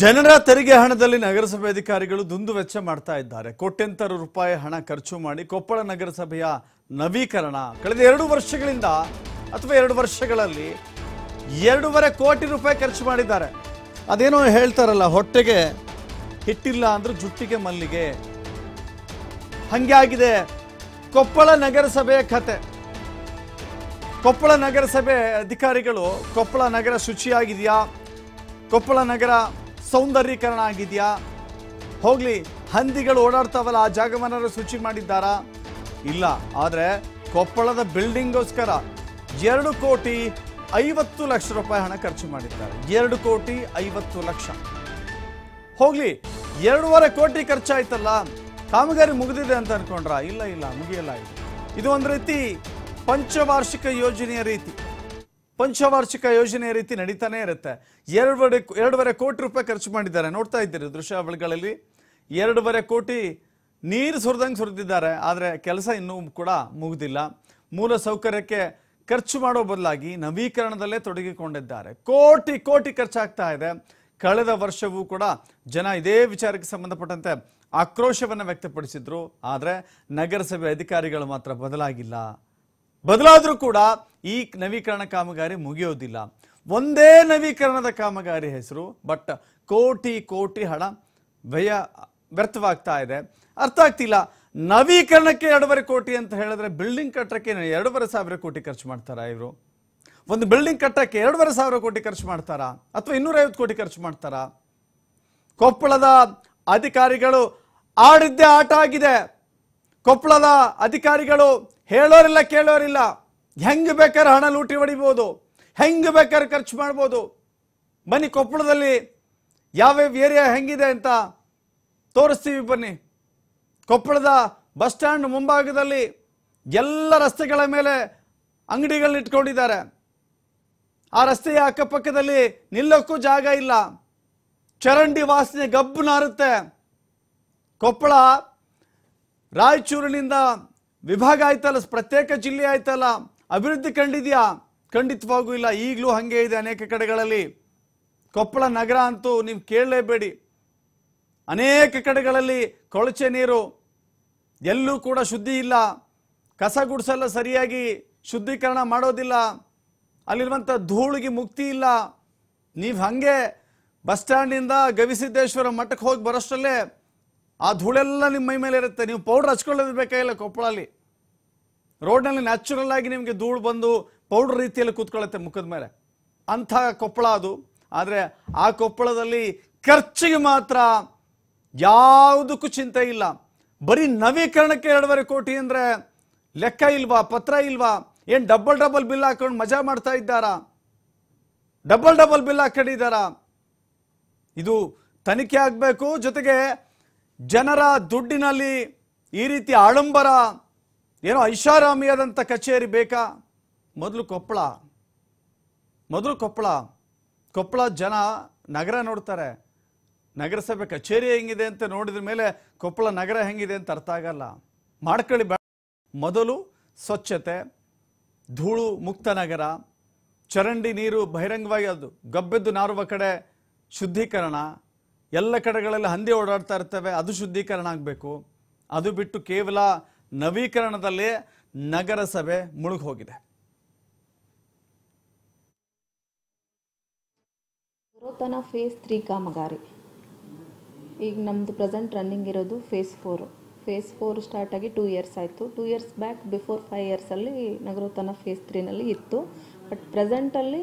ಜನರ ತೆರಿಗೆ ಹಣದಲ್ಲಿ ನಗರಸಭೆ ಅಧಿಕಾರಿಗಳು ದುಂದು ವೆಚ್ಚ ಮಾಡ್ತಾ ಇದ್ದಾರೆ ಕೋಟ್ಯಂತರ ರೂಪಾಯಿ ಹಣ ಖರ್ಚು ಮಾಡಿ ಕೊಪ್ಪಳ ನಗರಸಭೆಯ ನವೀಕರಣ ಕಳೆದ ಎರಡು ವರ್ಷಗಳಿಂದ ಅಥವಾ ಎರಡು ವರ್ಷಗಳಲ್ಲಿ ಎರಡೂವರೆ ಕೋಟಿ ರೂಪಾಯಿ ಖರ್ಚು ಮಾಡಿದ್ದಾರೆ ಅದೇನೋ ಹೇಳ್ತಾರಲ್ಲ ಹೊಟ್ಟೆಗೆ ಹಿಟ್ಟಿಲ್ಲ ಅಂದ್ರೆ ಜುಟ್ಟಿಗೆ ಮಲ್ಲಿಗೆ ಹಂಗೆ ಆಗಿದೆ ಕೊಪ್ಪಳ ನಗರಸಭೆಯ ಕತೆ ಕೊಪ್ಪಳ ನಗರಸಭೆ ಅಧಿಕಾರಿಗಳು ಕೊಪ್ಪಳ ನಗರ ಶುಚಿಯಾಗಿದೆಯಾ ಕೊಪ್ಪಳ ನಗರ ಸೌಂದರ್ಯೀಕರಣ ಆಗಿದೆಯಾ ಹೋಗಲಿ ಹಂದಿಗಳು ಓಡಾಡ್ತಾವಲ್ಲ ಆ ಜಾಗವನ್ನ ಶುಚಿ ಮಾಡಿದ್ದಾರಾ ಇಲ್ಲ ಆದರೆ ಕೊಪ್ಪಳದ ಬಿಲ್ಡಿಂಗ್ಗೋಸ್ಕರ ಎರಡು ಕೋಟಿ ಐವತ್ತು ಲಕ್ಷ ರೂಪಾಯಿ ಹಣ ಖರ್ಚು ಮಾಡಿದ್ದಾರೆ ಎರಡು ಕೋಟಿ ಐವತ್ತು ಲಕ್ಷ ಹೋಗಲಿ ಎರಡೂವರೆ ಕೋಟಿ ಖರ್ಚಾಯ್ತಲ್ಲ ಕಾಮಗಾರಿ ಮುಗಿದಿದೆ ಅಂತ ಅನ್ಕೊಂಡ್ರ ಇಲ್ಲ ಇಲ್ಲ ಮುಗಿಯಲ್ಲ ಇದು ಇದು ಒಂದು ರೀತಿ ಪಂಚವಾರ್ಷಿಕ ಯೋಜನೆಯ ರೀತಿ ಪಂಚವಾರ್ಷಿಕ ಯೋಜನೆ ರೀತಿ ನಡೀತಾನೆ ಇರುತ್ತೆ ಎರಡೂವರೆ ಎರಡೂವರೆ ಕೋಟಿ ರೂಪಾಯಿ ಖರ್ಚು ಮಾಡಿದ್ದಾರೆ ನೋಡ್ತಾ ಇದ್ದೀರಿ ದೃಶ್ಯಾವಳಿಗಳಲ್ಲಿ ಎರಡೂವರೆ ಕೋಟಿ ನೀರು ಸುರಿದಂಗೆ ಸುರಿದಿದ್ದಾರೆ ಆದರೆ ಕೆಲಸ ಇನ್ನೂ ಕೂಡ ಮುಗಿದಿಲ್ಲ ಮೂಲ ಸೌಕರ್ಯಕ್ಕೆ ಖರ್ಚು ಮಾಡೋ ಬದಲಾಗಿ ನವೀಕರಣದಲ್ಲೇ ತೊಡಗಿಕೊಂಡಿದ್ದಾರೆ ಕೋಟಿ ಕೋಟಿ ಖರ್ಚಾಗ್ತಾ ಇದೆ ಕಳೆದ ವರ್ಷವೂ ಕೂಡ ಜನ ಇದೇ ವಿಚಾರಕ್ಕೆ ಸಂಬಂಧಪಟ್ಟಂತೆ ಆಕ್ರೋಶವನ್ನು ವ್ಯಕ್ತಪಡಿಸಿದ್ರು ಆದರೆ ನಗರಸಭೆ ಅಧಿಕಾರಿಗಳು ಮಾತ್ರ ಬದಲಾಗಿಲ್ಲ ಬದಲಾದರೂ ಕೂಡ ಈ ನವೀಕರಣ ಕಾಮಗಾರಿ ಮುಗಿಯೋದಿಲ್ಲ ಒಂದೇ ನವೀಕರಣದ ಕಾಮಗಾರಿ ಹೆಸರು ಬಟ್ ಕೋಟಿ ಕೋಟಿ ಹಣ ವ್ಯಯ ವ್ಯರ್ಥವಾಗ್ತಾ ಇದೆ ಅರ್ಥ ಆಗ್ತಿಲ್ಲ ನವೀಕರಣಕ್ಕೆ ಎರಡೂವರೆ ಕೋಟಿ ಅಂತ ಹೇಳಿದ್ರೆ ಬಿಲ್ಡಿಂಗ್ ಕಟ್ಟಕ್ಕೆ ಎರಡೂವರೆ ಸಾವಿರ ಕೋಟಿ ಖರ್ಚು ಮಾಡ್ತಾರಾ ಇವರು ಒಂದು ಬಿಲ್ಡಿಂಗ್ ಕಟ್ಟಕ್ಕೆ ಎರಡೂವರೆ ಸಾವಿರ ಕೋಟಿ ಖರ್ಚು ಮಾಡ್ತಾರಾ ಅಥವಾ ಇನ್ನೂರೈವತ್ತು ಕೋಟಿ ಖರ್ಚು ಮಾಡ್ತಾರಾ ಕೊಪ್ಪಳದ ಅಧಿಕಾರಿಗಳು ಆಡಿದ್ದೇ ಆಟ ಆಗಿದೆ ಕೊಪ್ಪಳದ ಅಧಿಕಾರಿಗಳು ಹೇಳೋರಿಲ್ಲ ಕೇಳೋರಿಲ್ಲ ಹೆಂಗೆ ಬೇಕಾದ್ರೆ ಹಣ ಲೂಟಿ ಹೊಡಿಬೋದು ಹೆಂಗೆ ಬೇಕಾದ್ರೆ ಖರ್ಚು ಮಾಡ್ಬೋದು ಬನ್ನಿ ಕೊಪ್ಪಳದಲ್ಲಿ ಯಾವ್ಯಾವ ಏರಿಯಾ ಹೆಂಗಿದೆ ಅಂತ ತೋರಿಸ್ತೀವಿ ಬನ್ನಿ ಕೊಪ್ಪಳದ ಬಸ್ ಸ್ಟ್ಯಾಂಡ್ ಮುಂಭಾಗದಲ್ಲಿ ಎಲ್ಲ ರಸ್ತೆಗಳ ಮೇಲೆ ಅಂಗಡಿಗಳನ್ನ ಇಟ್ಕೊಂಡಿದ್ದಾರೆ ಆ ರಸ್ತೆಯ ಅಕ್ಕಪಕ್ಕದಲ್ಲಿ ನಿಲ್ಲಕ್ಕೂ ಜಾಗ ಇಲ್ಲ ಚರಂಡಿ ವಾಸನೆ ಗಬ್ಬು ನಾರುತ್ತೆ ಕೊಪ್ಪಳ ರಾಯಚೂರಿನಿಂದ ವಿಭಾಗ ಆಯ್ತಲ್ಲ ಪ್ರತ್ಯೇಕ ಜಿಲ್ಲೆ ಆಯ್ತಲ್ಲ ಅಭಿವೃದ್ಧಿ ಕಂಡಿದೆಯಾ ಖಂಡಿತವಾಗೂ ಇಲ್ಲ ಈಗಲೂ ಹಾಗೆ ಇದೆ ಅನೇಕ ಕಡೆಗಳಲ್ಲಿ ಕೊಪ್ಪಳ ನಗರ ಅಂತೂ ನೀವು ಕೇಳಲೇಬೇಡಿ ಅನೇಕ ಕಡೆಗಳಲ್ಲಿ ಕೊಳಚೆ ನೀರು ಎಲ್ಲೂ ಕೂಡ ಶುದ್ಧಿ ಇಲ್ಲ ಕಸ ಗುಡಿಸಲ್ಲ ಸರಿಯಾಗಿ ಶುದ್ಧೀಕರಣ ಮಾಡೋದಿಲ್ಲ ಅಲ್ಲಿರುವಂಥ ಧೂಳಿಗೆ ಮುಕ್ತಿ ಇಲ್ಲ ನೀವು ಹಾಗೆ ಬಸ್ ಸ್ಟ್ಯಾಂಡಿಂದ ಗವಿಸಿದ್ದೇಶ್ವರ ಮಠಕ್ಕೆ ಹೋಗಿ ಬರೋಷ್ಟರಲ್ಲೇ ಆ ಧೂಳೆಲ್ಲ ನಿಮ್ಮ ಮೈ ಮೇಲೆ ಇರುತ್ತೆ ನೀವು ಪೌಡ್ರ್ ಹಚ್ಕೊಳ್ಳೋದು ಬೇಕಾಗಿಲ್ಲ ಕೊಪ್ಪಳಲ್ಲಿ ರೋಡ್ನಲ್ಲಿ ನ್ಯಾಚುರಲ್ ಆಗಿ ನಿಮಗೆ ಧೂಳು ಬಂದು ಪೌಡ್ರ್ ರೀತಿಯಲ್ಲಿ ಕೂತ್ಕೊಳ್ಳುತ್ತೆ ಮುಖದ ಮೇಲೆ ಅಂಥ ಕೊಪ್ಪಳ ಅದು ಆದರೆ ಆ ಕೊಪ್ಪಳದಲ್ಲಿ ಖರ್ಚಿಗೆ ಮಾತ್ರ ಯಾವುದಕ್ಕೂ ಚಿಂತೆ ಇಲ್ಲ ಬರೀ ನವೀಕರಣಕ್ಕೆ ಎರಡೂವರೆ ಕೋಟಿ ಅಂದರೆ ಲೆಕ್ಕ ಇಲ್ವಾ ಪತ್ರ ಇಲ್ವಾ ಏನು ಡಬಲ್ ಡಬಲ್ ಬಿಲ್ ಹಾಕೊಂಡು ಮಜಾ ಮಾಡ್ತಾ ಇದ್ದಾರಾ ಡಬಲ್ ಡಬಲ್ ಬಿಲ್ ಹಾಕೊಂಡಿದ್ದಾರಾ ಇದು ತನಿಖೆ ಆಗಬೇಕು ಜೊತೆಗೆ ಜನರ ದುಡ್ಡಿನಲ್ಲಿ ಈ ರೀತಿ ಆಡಂಬರ ಏನೋ ಐಷಾರಾಮಿಯಾದಂಥ ಕಚೇರಿ ಬೇಕಾ ಮೊದಲು ಕೊಪ್ಪಳ ಮೊದಲು ಕೊಪ್ಪಳ ಕೊಪ್ಪಳ ಜನ ನಗರ ನೋಡ್ತಾರೆ ನಗರಸಭೆ ಕಚೇರಿ ಹೆಂಗಿದೆ ಅಂತ ನೋಡಿದ ಮೇಲೆ ಕೊಪ್ಪಳ ನಗರ ಹೆಂಗಿದೆ ಅಂತ ಅರ್ಥ ಆಗಲ್ಲ ಮಾಡ್ಕೊಳ್ಳಿ ಬ ಮೊದಲು ಸ್ವಚ್ಛತೆ ಧೂಳು ಮುಕ್ತ ನಗರ ಚರಂಡಿ ನೀರು ಬಹಿರಂಗವಾಗಿ ಅದು ಗಬ್ಬೆದ್ದು ನಾರುವ ಕಡೆ ಶುದ್ಧೀಕರಣ ಎಲ್ಲ ಕಡೆಗಳಲ್ಲಿ ಹಂದಿ ಓಡಾಡ್ತಾ ಇರ್ತವೆ ಅದು ಶುದ್ಧೀಕರಣ ಆಗಬೇಕು ಅದು ಬಿಟ್ಟು ಕೇವಲ ನವೀಕರಣದಲ್ಲೇ ನಗರಸಭೆ ಮುಳುಗಿ ಹೋಗಿದೆ ಬರೋತನ ಫೇಸ್ ತ್ರೀ ಕಾಮಗಾರಿ ಈಗ ನಮ್ಮದು ಪ್ರೆಸೆಂಟ್ ರನ್ನಿಂಗ್ ಇರೋದು phase four phase four start ಆಗಿ ಟೂ ಇಯರ್ಸ್ ಆಯಿತು two years back before five ಇಯರ್ಸಲ್ಲಿ ನಗರೋತನ ಫೇಸ್ ತ್ರೀನಲ್ಲಿ ಇತ್ತು ಬಟ್ ಪ್ರೆಸೆಂಟಲ್ಲಿ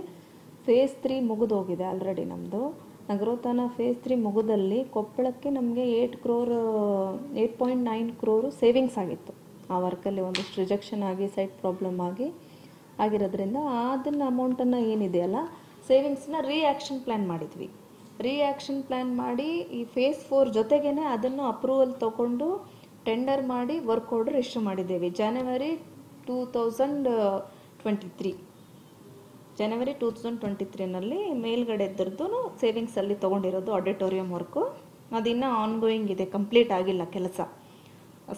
ಫೇಸ್ ತ್ರೀ ಮುಗಿದೋಗಿದೆ ಆಲ್ರೆಡಿ ನಮ್ಮದು ನಗರೋತ್ಥಾನ ಫೇಸ್ ತ್ರೀ ಮುಗುದಲ್ಲಿ ಕೊಪ್ಪಳಕ್ಕೆ ನಮಗೆ eight crore eight point nine crore savings ಆಗಿತ್ತು ಆ ವರ್ಕಲ್ಲಿ ಒಂದಷ್ಟು ರಿಜೆಕ್ಷನ್ ಆಗಿ ಸೈಟ್ ಪ್ರಾಬ್ಲಮ್ ಆಗಿ ಆಗಿರೋದ್ರಿಂದ ಅದನ್ನು ಅಮೌಂಟನ್ನು ಏನಿದೆಯಲ್ಲ ಸೇವಿಂಗ್ಸನ್ನ ರಿಯಾಕ್ಷನ್ ಪ್ಲ್ಯಾನ್ ಮಾಡಿದ್ವಿ ರಿಯಾಕ್ಷನ್ ಪ್ಲ್ಯಾನ್ ಮಾಡಿ ಈ ಫೇಸ್ ಫೋರ್ ಜೊತೆಗೇ ಅದನ್ನು ಅಪ್ರೂವಲ್ ತೊಗೊಂಡು ಟೆಂಡರ್ ಮಾಡಿ ವರ್ಕ್ ಆರ್ಡರ್ ಇಶ್ಯೂ ಮಾಡಿದ್ದೇವೆ January two thousand twenty three January two thousand twenty ತ್ರೀನಲ್ಲಿ ಇದ್ದರದ್ದು ಸೇವಿಂಗ್ಸಲ್ಲಿ ತೊಗೊಂಡಿರೋದು ಆಡಿಟೋರಿಯಂ ವರ್ಕು ಅದಿನ್ನೂ ಆನ್ಗೋಯಿಂಗ್ ಇದೆ ಕಂಪ್ಲೀಟ್ ಆಗಿಲ್ಲ ಕೆಲಸ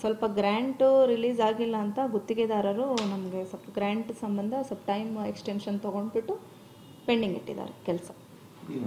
ಸ್ವಲ್ಪ ಗ್ರ್ಯಾಂಟು ರಿಲೀಸ್ ಆಗಿಲ್ಲ ಅಂತ ಗುತ್ತಿಗೆದಾರರು ನಮಗೆ ಸ್ವಲ್ಪ ಗ್ರ್ಯಾಂಟ್ ಸಂಬಂಧ ಸ್ವಲ್ಪ ಟೈಮ್ ಎಕ್ಸ್ಟೆನ್ಷನ್ ತೊಗೊಂಡ್ಬಿಟ್ಟು ಪೆಂಡಿಂಗ್ ಇಟ್ಟಿದ್ದಾರೆ ಕೆಲಸ